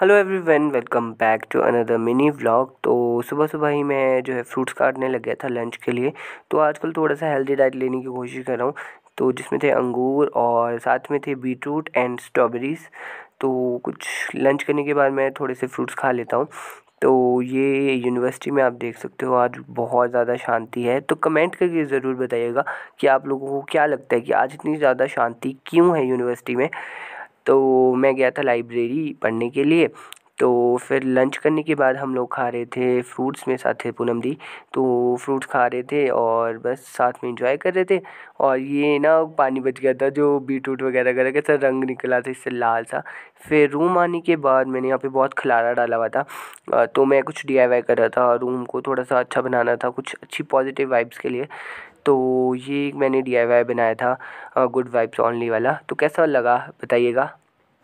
hello everyone welcome back to another mini vlog तो सुबह सुबह ही मैं जो है फ्रूट्स काटने लग गया था लंच के लिए तो आजकल थोड़ा सा हेल्दी डाइट लेने की कोशिश कर रहा हूँ तो जिसमें थे अंगूर और साथ में थे बीटरूट एंड स्ट्रॉबेरीज तो कुछ लंच करने के बाद मैं थोड़े से फ्रूट्स खा लेता हूँ तो ये यूनिवर्सिटी में आप देख सकते हो आज बहुत ज़्यादा शांति है तो कमेंट करके ज़रूर बताइएगा कि आप लोगों को क्या लगता है कि आज इतनी ज़्यादा शांति क्यों है यूनिवर्सिटी में तो मैं गया था लाइब्रेरी पढ़ने के लिए तो फिर लंच करने के बाद हम लोग खा रहे थे फ्रूट्स मेरे साथ थे पूनम दी तो फ्रूट्स खा रहे थे और बस साथ में इंजॉय कर रहे थे और ये ना पानी बच गया था जो बीट रूट वगैरह वगैरह का सर रंग निकला था इससे लाल सा फिर रूम आने के बाद मैंने यहाँ पे बहुत खलारा डाला हुआ था तो मैं कुछ डी कर रहा था रूम को थोड़ा सा अच्छा बनाना था कुछ अच्छी पॉजिटिव वाइब्स के लिए तो ये मैंने डी बनाया था गुड वाइब्स ऑनली वाला तो कैसा लगा बताइएगा